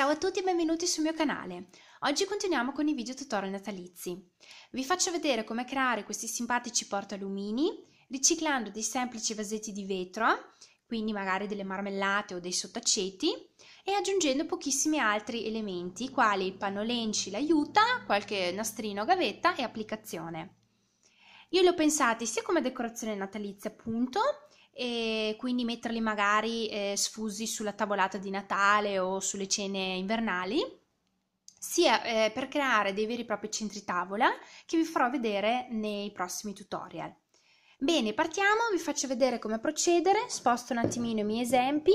Ciao a tutti e benvenuti sul mio canale. Oggi continuiamo con i video tutorial natalizi. Vi faccio vedere come creare questi simpatici portalumini riciclando dei semplici vasetti di vetro, quindi magari delle marmellate o dei sottaceti, e aggiungendo pochissimi altri elementi, quali il panolenci, l'aiuta, qualche nastrino, gavetta e applicazione. Io li ho pensati sia come decorazione natalizia appunto, e quindi metterli magari eh, sfusi sulla tavolata di Natale o sulle cene invernali, sia eh, per creare dei veri e propri centri tavola che vi farò vedere nei prossimi tutorial. Bene, partiamo, vi faccio vedere come procedere, sposto un attimino i miei esempi.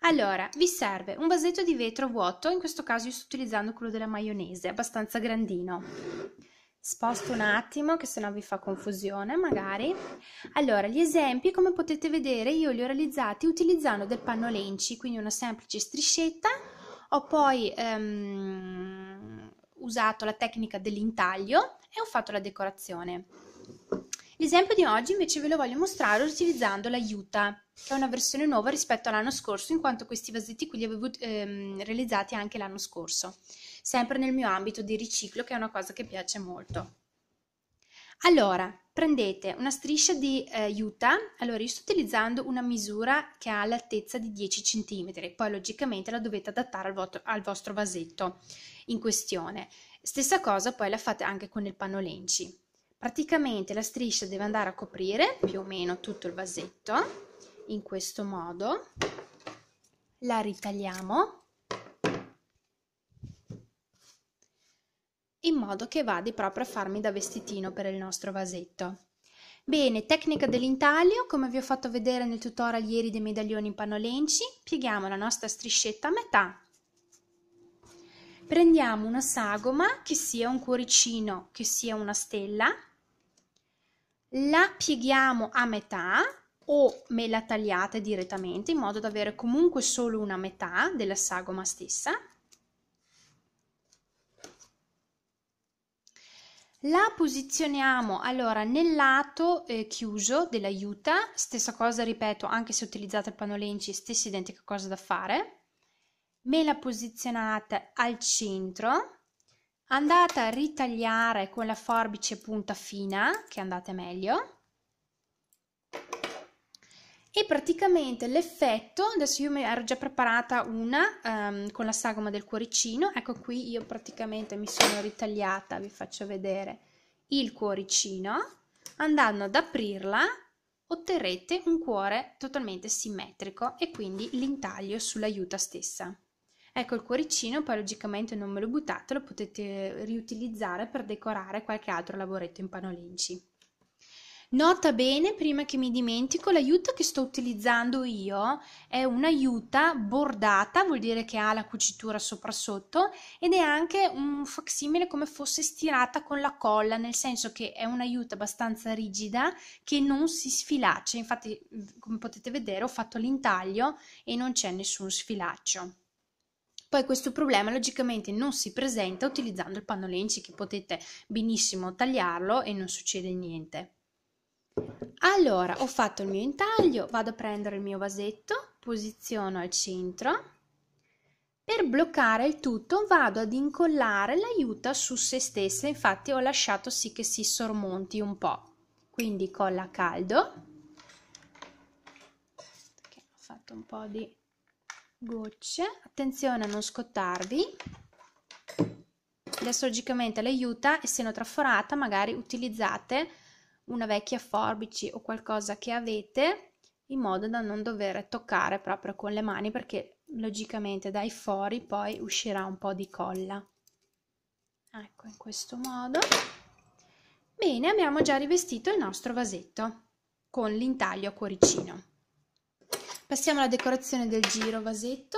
Allora, vi serve un vasetto di vetro vuoto, in questo caso io sto utilizzando quello della maionese, abbastanza grandino. Sposto un attimo, che sennò vi fa confusione magari. Allora, gli esempi, come potete vedere, io li ho realizzati utilizzando del panno lenci, quindi una semplice striscetta. Ho poi ehm, usato la tecnica dell'intaglio e ho fatto la decorazione. L'esempio di oggi invece ve lo voglio mostrare utilizzando la Yuta, che è una versione nuova rispetto all'anno scorso, in quanto questi vasetti qui li avevo ehm, realizzati anche l'anno scorso, sempre nel mio ambito di riciclo, che è una cosa che piace molto. Allora, prendete una striscia di eh, Utah, allora io sto utilizzando una misura che ha l'altezza di 10 cm, poi logicamente la dovete adattare al, vostro, al vostro vasetto in questione. Stessa cosa poi la fate anche con il panno lenci praticamente la striscia deve andare a coprire più o meno tutto il vasetto in questo modo la ritagliamo in modo che vada proprio a farmi da vestitino per il nostro vasetto bene tecnica dell'intaglio come vi ho fatto vedere nel tutorial ieri dei medaglioni in lenci pieghiamo la nostra striscetta a metà prendiamo una sagoma che sia un cuoricino che sia una stella la pieghiamo a metà o me la tagliate direttamente in modo da avere comunque solo una metà della sagoma stessa. La posizioniamo allora nel lato eh, chiuso dell'aiuta, stessa cosa ripeto anche se utilizzate il panno lenci, stessa identica cosa da fare. Me la posizionate al centro andate a ritagliare con la forbice punta fina, che andate meglio, e praticamente l'effetto, adesso io mi ero già preparata una um, con la sagoma del cuoricino, ecco qui io praticamente mi sono ritagliata, vi faccio vedere il cuoricino, andando ad aprirla otterrete un cuore totalmente simmetrico e quindi l'intaglio sull'aiuta stessa. Ecco il cuoricino, poi logicamente non me lo buttate, lo potete riutilizzare per decorare qualche altro lavoretto in panolinci. Nota bene, prima che mi dimentico, l'aiuta che sto utilizzando io è un'aiuta bordata, vuol dire che ha la cucitura sopra sotto ed è anche un facsimile come fosse stirata con la colla, nel senso che è un'aiuta abbastanza rigida che non si sfilaccia, infatti come potete vedere ho fatto l'intaglio e non c'è nessun sfilaccio. Poi questo problema logicamente non si presenta utilizzando il panno lenci che potete benissimo tagliarlo e non succede niente. Allora, ho fatto il mio intaglio, vado a prendere il mio vasetto, posiziono al centro. Per bloccare il tutto vado ad incollare l'aiuta su se stessa, infatti ho lasciato sì che si sormonti un po'. Quindi colla a caldo. Ho fatto un po' di gocce, attenzione a non scottarvi. Adesso logicamente l'aiuta, essendo traforata, magari utilizzate una vecchia forbici o qualcosa che avete in modo da non dover toccare proprio con le mani perché logicamente dai fori poi uscirà un po' di colla. Ecco, in questo modo. Bene, abbiamo già rivestito il nostro vasetto con l'intaglio a cuoricino. Passiamo alla decorazione del giro vasetto.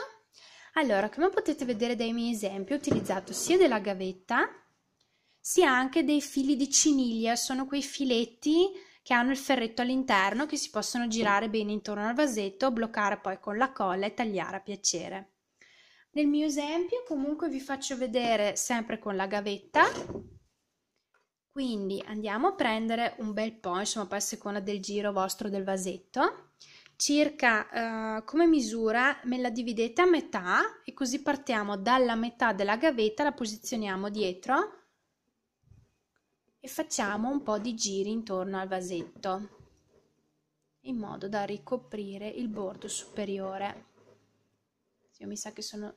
Allora, come potete vedere dai miei esempi, ho utilizzato sia della gavetta, sia anche dei fili di ciniglia, sono quei filetti che hanno il ferretto all'interno che si possono girare bene intorno al vasetto, bloccare poi con la colla e tagliare a piacere. Nel mio esempio comunque vi faccio vedere sempre con la gavetta, quindi andiamo a prendere un bel po', insomma poi a seconda del giro vostro del vasetto circa uh, come misura me la dividete a metà e così partiamo dalla metà della gavetta, la posizioniamo dietro e facciamo un po' di giri intorno al vasetto in modo da ricoprire il bordo superiore. Io mi sa che sono,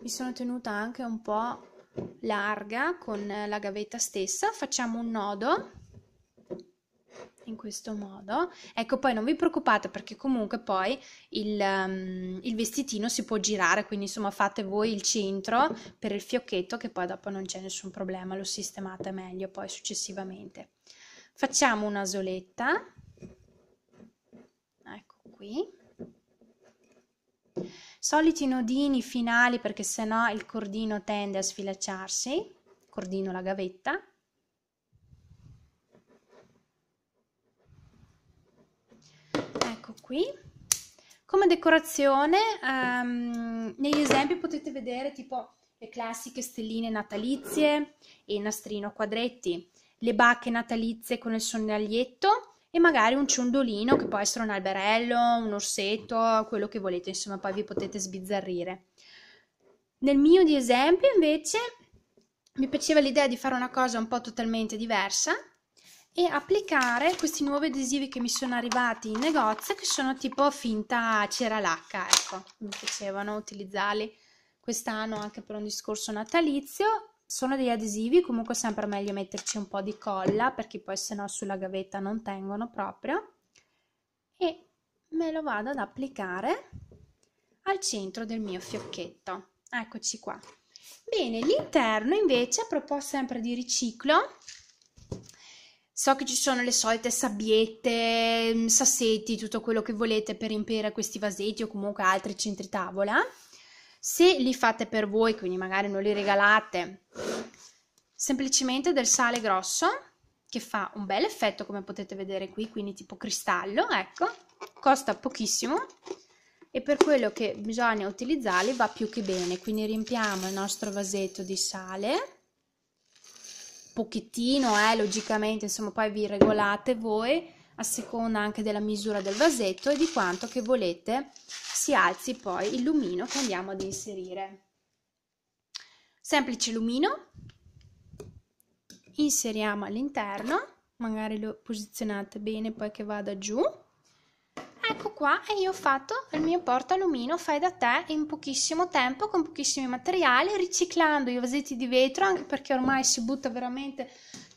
mi sono tenuta anche un po' larga con eh, la gavetta stessa, facciamo un nodo in questo modo. Ecco, poi non vi preoccupate perché comunque poi il, um, il vestitino si può girare, quindi insomma fate voi il centro per il fiocchetto che poi dopo non c'è nessun problema, lo sistemate meglio poi successivamente. Facciamo una soletta, ecco qui soliti nodini finali perché sennò il cordino tende a sfilacciarsi, cordino la gavetta, qui. Come decorazione, um, negli esempi potete vedere tipo le classiche stelline natalizie e il nastrino a quadretti, le bacche natalizie con il sonaglietto e magari un ciondolino che può essere un alberello, un orsetto, quello che volete, insomma, poi vi potete sbizzarrire. Nel mio di esempio, invece, mi piaceva l'idea di fare una cosa un po' totalmente diversa e applicare questi nuovi adesivi che mi sono arrivati in negozio che sono tipo finta cera lacca ecco mi piacevano utilizzarli quest'anno anche per un discorso natalizio sono degli adesivi comunque sempre meglio metterci un po' di colla perché poi se no sulla gavetta non tengono proprio e me lo vado ad applicare al centro del mio fiocchetto eccoci qua bene l'interno invece a proposito sempre di riciclo So che ci sono le solite sabbiette, mm, sassetti, tutto quello che volete per riempire questi vasetti o comunque altri centri tavola. Se li fate per voi, quindi magari non li regalate, semplicemente del sale grosso che fa un bel effetto come potete vedere qui, quindi tipo cristallo, ecco, costa pochissimo e per quello che bisogna utilizzarli va più che bene, quindi riempiamo il nostro vasetto di sale pochettino, eh, logicamente, insomma, poi vi regolate voi a seconda anche della misura del vasetto e di quanto che volete si alzi poi il lumino che andiamo ad inserire. Semplice lumino, inseriamo all'interno, magari lo posizionate bene poi che vada giù ecco qua e io ho fatto il mio portalumino fai da te in pochissimo tempo con pochissimi materiali riciclando i vasetti di vetro anche perché ormai si butta veramente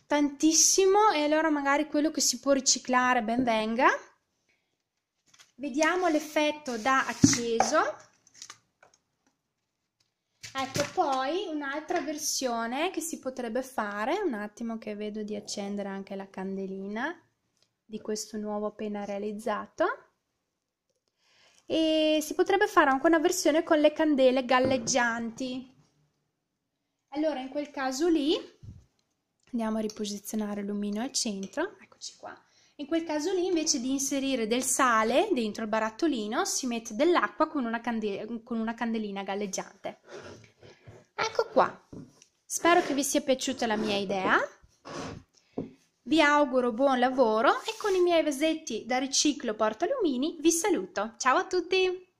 tantissimo e allora magari quello che si può riciclare ben venga vediamo l'effetto da acceso ecco poi un'altra versione che si potrebbe fare un attimo che vedo di accendere anche la candelina di questo nuovo appena realizzato e si potrebbe fare anche una versione con le candele galleggianti. Allora in quel caso lì andiamo a riposizionare il lumino al centro, eccoci qua. In quel caso lì invece di inserire del sale dentro il barattolino si mette dell'acqua con, con una candelina galleggiante. Ecco qua. Spero che vi sia piaciuta la mia idea. Vi auguro buon lavoro e con i miei vasetti da riciclo portalumini vi saluto. Ciao a tutti!